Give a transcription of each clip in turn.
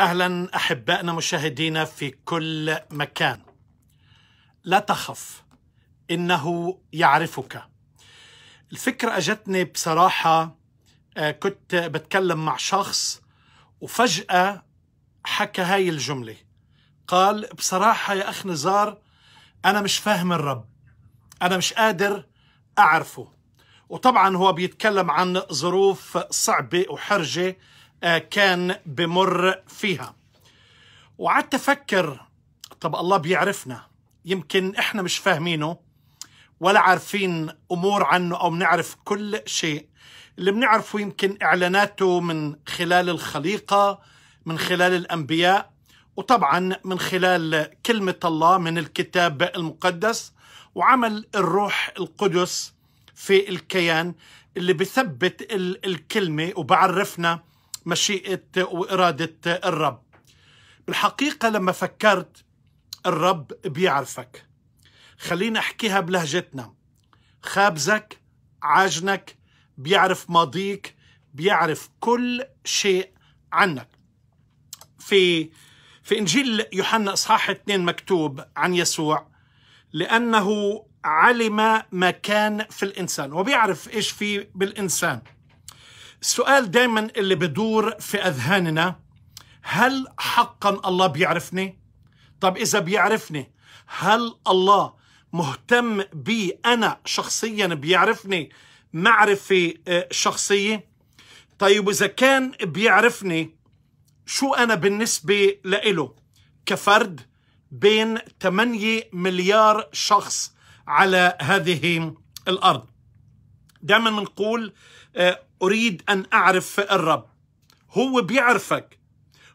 اهلا احبائنا مشاهدينا في كل مكان لا تخف انه يعرفك الفكره اجتني بصراحه آه، كنت بتكلم مع شخص وفجاه حكى هاي الجمله قال بصراحه يا اخ نزار انا مش فاهم الرب انا مش قادر اعرفه وطبعا هو بيتكلم عن ظروف صعبه وحرجه آه، كان بمر فيها وقعدت افكر طب الله بيعرفنا يمكن احنا مش فاهمينه ولا عارفين امور عنه او بنعرف كل شيء اللي بنعرفه يمكن اعلاناته من خلال الخليقه من خلال الانبياء وطبعا من خلال كلمه الله من الكتاب المقدس وعمل الروح القدس في الكيان اللي بثبت الكلمه وبعرفنا مشيئة وإرادة الرب بالحقيقة لما فكرت الرب بيعرفك خلينا أحكيها بلهجتنا خابزك عاجنك بيعرف ماضيك بيعرف كل شيء عنك في في إنجيل يوحنا إصحاح 2 مكتوب عن يسوع لأنه علم ما كان في الإنسان وبيعرف إيش في بالإنسان السؤال دايما اللي بدور في أذهاننا هل حقا الله بيعرفني؟ طب إذا بيعرفني هل الله مهتم بي أنا شخصيا بيعرفني معرفة آه، شخصية؟ طيب إذا كان بيعرفني شو أنا بالنسبة لإله كفرد بين 8 مليار شخص على هذه الأرض دائما بنقول آه، اريد ان اعرف الرب هو بيعرفك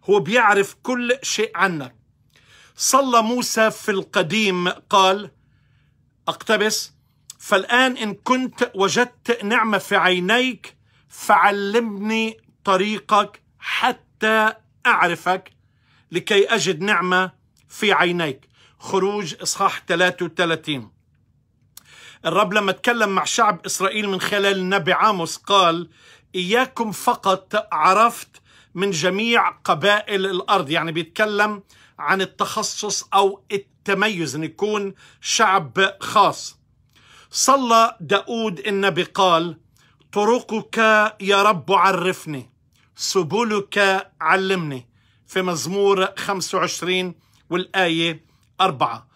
هو بيعرف كل شيء عنك صلى موسى في القديم قال اقتبس فالان ان كنت وجدت نعمه في عينيك فعلمني طريقك حتى اعرفك لكي اجد نعمه في عينيك خروج اصحاح 33 الرب لما تكلم مع شعب إسرائيل من خلال النبي عاموس قال إياكم فقط عرفت من جميع قبائل الأرض يعني بيتكلم عن التخصص أو التميز أن يكون شعب خاص صلى داود النبي قال طرقك يا رب عرفني سبلك علمني في مزمور 25 والآية 4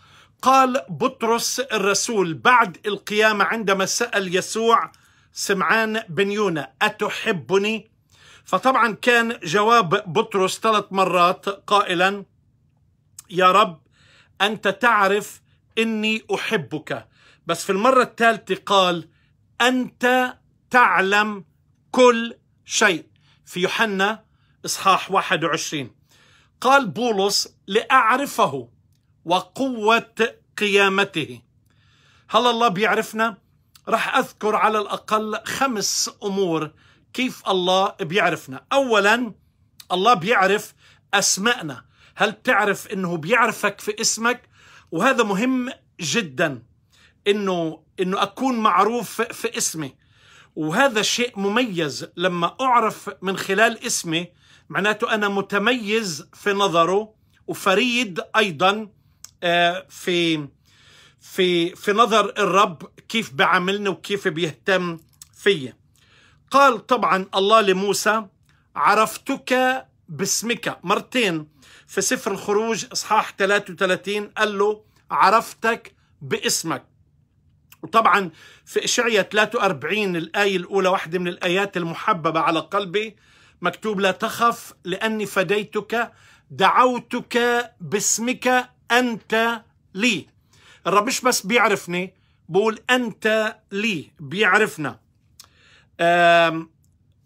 قال بطرس الرسول بعد القيامة عندما سأل يسوع سمعان بن يونا أتحبني؟ فطبعا كان جواب بطرس ثلاث مرات قائلا يا رب أنت تعرف إني أحبك بس في المرة الثالثة قال أنت تعلم كل شيء في يوحنا إصحاح 21 قال بولس لأعرفه وقوة قيامته هل الله بيعرفنا؟ رح أذكر على الأقل خمس أمور كيف الله بيعرفنا أولا الله بيعرف أسمائنا هل بتعرف أنه بيعرفك في اسمك وهذا مهم جدا أنه, إنه أكون معروف في اسمي وهذا شيء مميز لما أعرف من خلال اسمي معناته أنا متميز في نظره وفريد أيضا آه، في في في نظر الرب كيف بعاملني وكيف بيهتم فيا قال طبعا الله لموسى عرفتك باسمك مرتين في سفر الخروج اصحاح 33 قال له عرفتك باسمك وطبعا في اشعيا 43 الايه الاولى واحده من الايات المحببه على قلبي مكتوب لا تخف لاني فديتك دعوتك باسمك أنت لي الرب مش بس بيعرفني بقول أنت لي بيعرفنا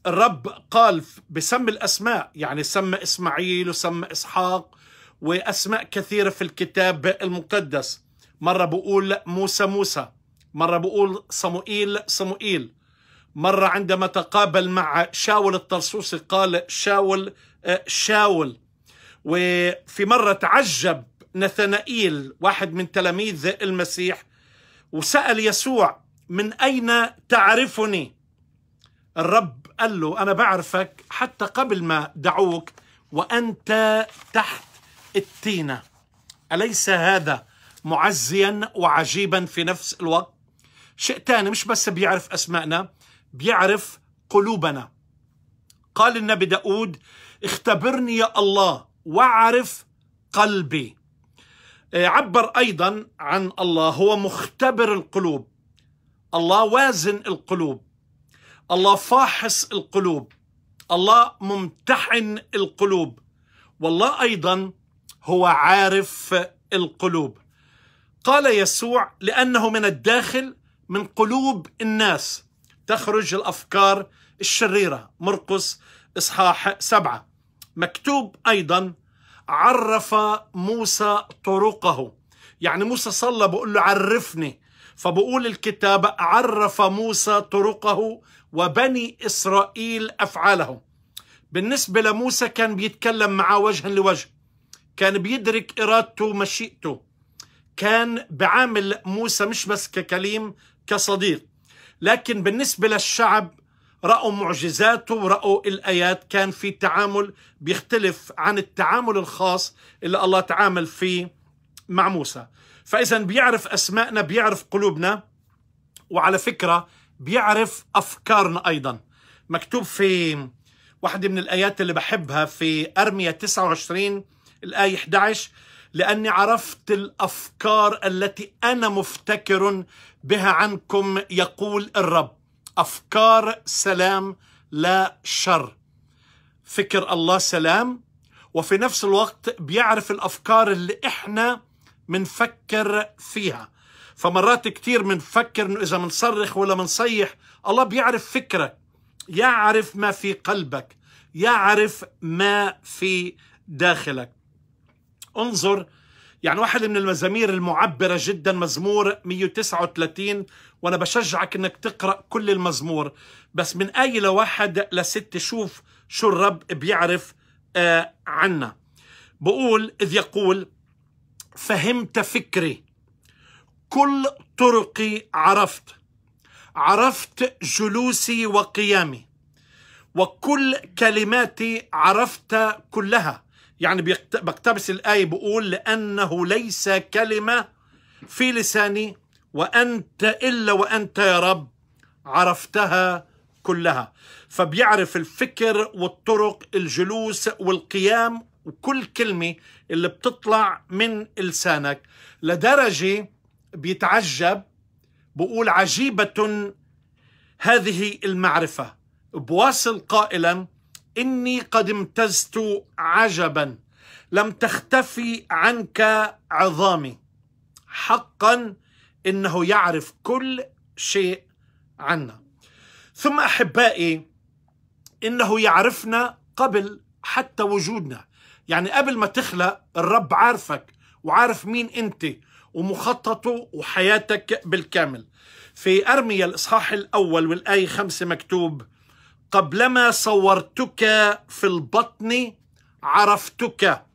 الرب قال بسم الأسماء يعني سمى إسماعيل وسمى إسحاق وأسماء كثيرة في الكتاب المقدس مرة بقول موسى موسى مرة بقول صموئيل صموئيل مرة عندما تقابل مع شاول الطرسوسي قال شاول آه، شاول وفي مرة تعجب نثنائيل واحد من تلاميذ المسيح وسأل يسوع من أين تعرفني الرب قال له أنا بعرفك حتى قبل ما دعوك وأنت تحت التينة أليس هذا معزيا وعجيبا في نفس الوقت شيء تاني مش بس بيعرف أسمائنا بيعرف قلوبنا قال النبي داود اختبرني يا الله واعرف قلبي آه، عبر ايضا عن الله هو مختبر القلوب الله وازن القلوب الله فاحص القلوب الله ممتحن القلوب والله ايضا هو عارف القلوب قال يسوع لانه من الداخل من قلوب الناس تخرج الافكار الشريره مرقس اصحاح سبعه مكتوب ايضا عرف موسى طرقه يعني موسى صلى بقول له عرفني فبقول الكتاب عرف موسى طرقه وبني إسرائيل أفعاله بالنسبة لموسى كان بيتكلم معه وجها لوجه كان بيدرك إرادته ومشيئته كان بعامل موسى مش بس ككليم كصديق لكن بالنسبة للشعب رأوا معجزاته ورأوا الآيات كان في تعامل بيختلف عن التعامل الخاص اللي الله تعامل فيه مع موسى فإذا بيعرف أسماءنا بيعرف قلوبنا وعلى فكرة بيعرف أفكارنا أيضا مكتوب في واحدة من الآيات اللي بحبها في أرمية 29 الآية 11 لأني عرفت الأفكار التي أنا مفتكر بها عنكم يقول الرب افكار سلام لا شر فكر الله سلام وفي نفس الوقت بيعرف الافكار اللي احنا منفكر فيها فمرات كتير منفكر انه اذا منصرخ ولا منصيح الله بيعرف فكرك يعرف ما في قلبك يعرف ما في داخلك انظر يعني واحد من المزامير المعبرة جدا مزمور 139 وأنا بشجعك أنك تقرأ كل المزمور بس من آية لواحد لست شوف شو الرب بيعرف آه عنا بقول إذ يقول فهمت فكري كل طرقي عرفت عرفت جلوسي وقيامي وكل كلماتي عرفت كلها يعني بقتبس الآية بقول لأنه ليس كلمة في لساني وأنت إلا وأنت يا رب عرفتها كلها فبيعرف الفكر والطرق الجلوس والقيام وكل كلمة اللي بتطلع من لسانك لدرجة بيتعجب بقول عجيبة هذه المعرفة بواصل قائلا إني قد امتزت عجبا لم تختفي عنك عظامي حقا إنه يعرف كل شيء عنا ثم أحبائي إنه يعرفنا قبل حتى وجودنا يعني قبل ما تخلق الرب عارفك وعارف مين أنت ومخططه وحياتك بالكامل في أرميا الإصحاح الأول والآية خمسة مكتوب قبلما صورتك في البطن عرفتك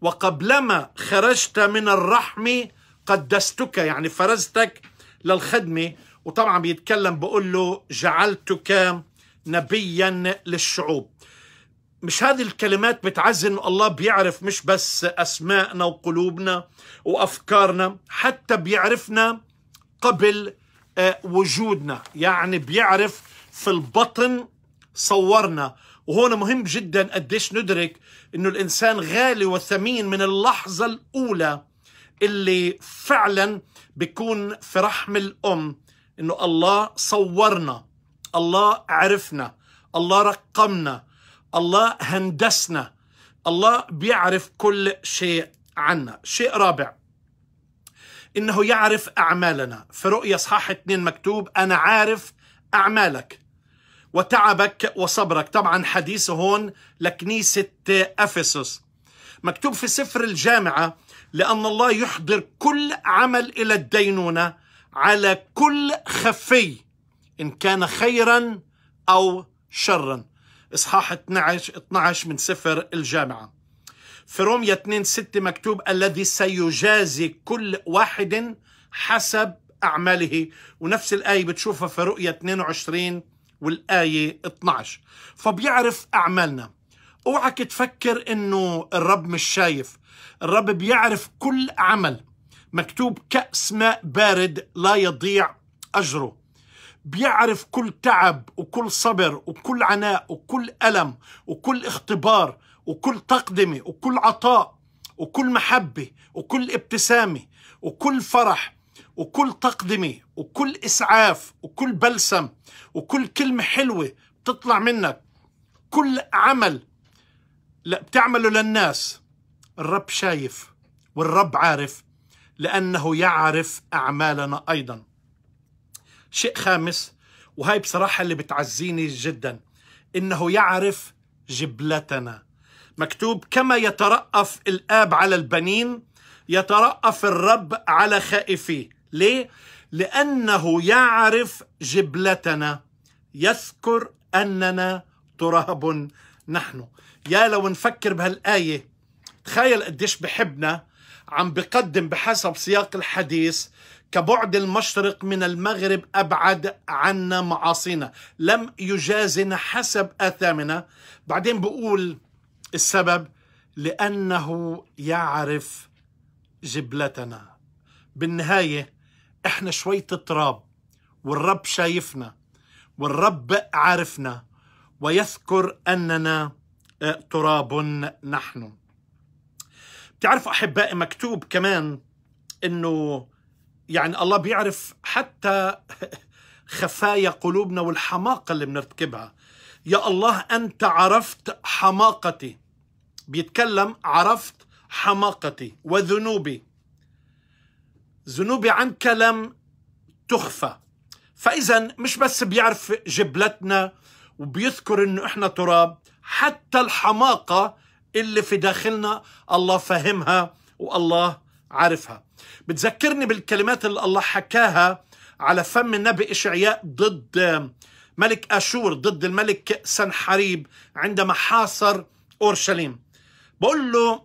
وقبلما خرجت من الرحم قدستك يعني فرزتك للخدمة وطبعا بيتكلم بقول له جعلتك نبيا للشعوب مش هذه الكلمات بتعزي انه الله بيعرف مش بس اسماءنا وقلوبنا وافكارنا حتى بيعرفنا قبل آه، وجودنا يعني بيعرف في البطن صورنا وهون مهم جدا قديش ندرك انه الانسان غالي وثمين من اللحظه الاولى اللي فعلا بيكون في رحم الام انه الله صورنا الله عرفنا الله رقمنا الله هندسنا الله بيعرف كل شيء عنا شيء رابع انه يعرف اعمالنا في رؤيا اصحاح 2 مكتوب انا عارف اعمالك وتعبك وصبرك طبعا حديث هون لكنيسة أفسس مكتوب في سفر الجامعة لأن الله يحضر كل عمل إلى الدينونة على كل خفي إن كان خيرا أو شرا إصحاح 12, 12 من سفر الجامعة في رومية 2 6 مكتوب الذي سيجازي كل واحد حسب أعماله ونفس الآية بتشوفها في رؤية 22 والآية 12 فبيعرف أعمالنا اوعك تفكر انه الرب مش شايف الرب بيعرف كل عمل مكتوب كأس ماء بارد لا يضيع أجره بيعرف كل تعب وكل صبر وكل عناء وكل ألم وكل اختبار وكل تقدمة وكل عطاء وكل محبة وكل ابتسامة وكل فرح وكل تقدمة وكل إسعاف وكل بلسم وكل كلمة حلوة بتطلع منك كل عمل لا بتعمله للناس الرب شايف والرب عارف لأنه يعرف أعمالنا أيضا شيء خامس وهي بصراحة اللي بتعزيني جدا إنه يعرف جبلتنا مكتوب كما يترأف الآب على البنين يترأف الرب على خائفيه ليه؟ لأنه يعرف جبلتنا يذكر أننا تراب نحن يا لو نفكر بهالآية تخيل قديش بحبنا عم بقدم بحسب سياق الحديث كبعد المشرق من المغرب أبعد عنا معاصينا لم يجازنا حسب آثامنا بعدين بقول السبب لأنه يعرف جبلتنا بالنهايه احنا شوية تراب والرب شايفنا والرب عارفنا ويذكر أننا آه، تراب نحن بتعرفوا أحبائي مكتوب كمان أنه يعني الله بيعرف حتى خفايا قلوبنا والحماقة اللي بنرتكبها يا الله أنت عرفت حماقتي بيتكلم عرفت حماقتي وذنوبي ذنوبي عنك لم تخفى فإذا مش بس بيعرف جبلتنا وبيذكر إنه إحنا تراب حتى الحماقة اللي في داخلنا الله فهمها والله عارفها بتذكرني بالكلمات اللي الله حكاها على فم النبي إشعياء ضد ملك أشور ضد الملك سنحريب عندما حاصر أورشليم بقول له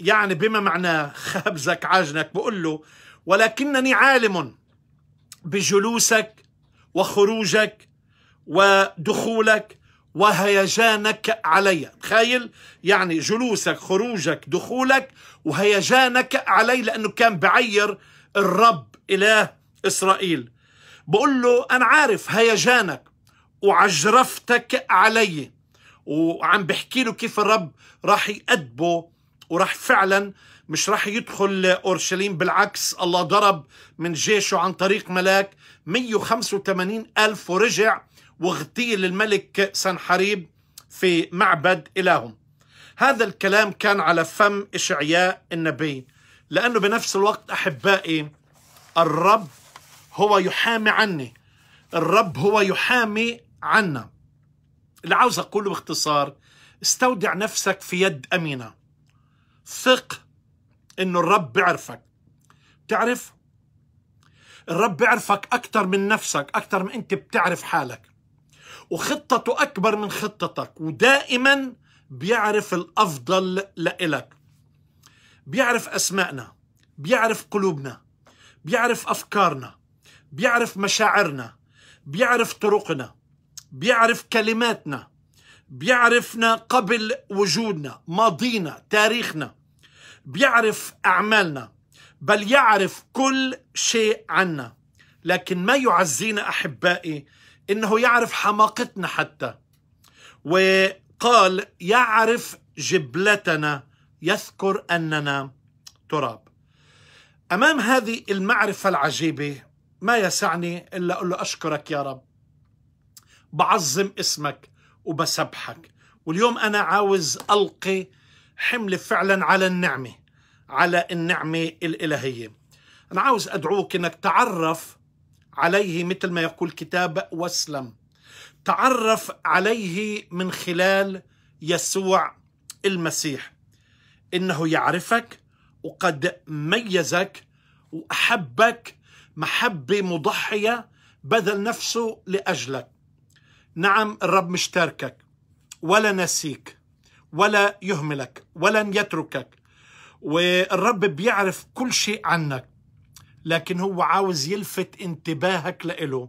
يعني بما معناه خبزك عاجنك بقول له ولكنني عالم بجلوسك وخروجك ودخولك وهيجانك علي تخيل يعني جلوسك خروجك دخولك وهيجانك علي لأنه كان بعير الرب إله إسرائيل بقول له أنا عارف هيجانك وعجرفتك علي وعم بحكي له كيف الرب راح يأدبه وراح فعلا مش راح يدخل أورشليم بالعكس الله ضرب من جيشه عن طريق ملاك 185 ألف ورجع واغتيل الملك سنحريب في معبد إلههم هذا الكلام كان على فم إشعياء النبي لأنه بنفس الوقت أحبائي الرب هو يحامي عني الرب هو يحامي عنا اللي عاوز أقوله باختصار استودع نفسك في يد أمينة ثق انه الرب بيعرفك بتعرف الرب بيعرفك اكثر من نفسك اكثر من انت بتعرف حالك وخطته اكبر من خطتك ودائما بيعرف الافضل لإلك بيعرف اسمائنا بيعرف قلوبنا بيعرف افكارنا بيعرف مشاعرنا بيعرف طرقنا بيعرف كلماتنا بيعرفنا قبل وجودنا ماضينا تاريخنا بيعرف أعمالنا بل يعرف كل شيء عنا لكن ما يعزينا أحبائي إنه يعرف حماقتنا حتى وقال يعرف جبلتنا يذكر أننا تراب أمام هذه المعرفة العجيبة ما يسعني إلا أقول له أشكرك يا رب بعظم اسمك وبسبحك واليوم أنا عاوز ألقي حمل فعلا على النعمة على النعمة الإلهية أنا عاوز أدعوك أنك تعرف عليه مثل ما يقول كتاب واسلم تعرف عليه من خلال يسوع المسيح إنه يعرفك وقد ميزك وأحبك محبة مضحية بذل نفسه لأجلك نعم الرب مشتركك ولا نسيك ولا يهملك ولن يتركك والرب بيعرف كل شيء عنك لكن هو عاوز يلفت انتباهك لإله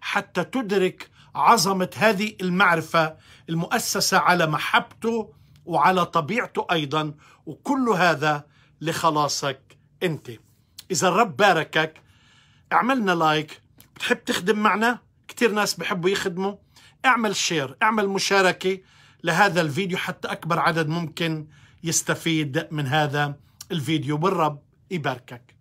حتى تدرك عظمة هذه المعرفة المؤسسة على محبته وعلى طبيعته أيضا وكل هذا لخلاصك أنت إذا الرب باركك اعملنا لايك بتحب تخدم معنا كتير ناس بحبوا يخدموا اعمل شير اعمل مشاركة لهذا الفيديو حتى أكبر عدد ممكن يستفيد من هذا الفيديو والرب يباركك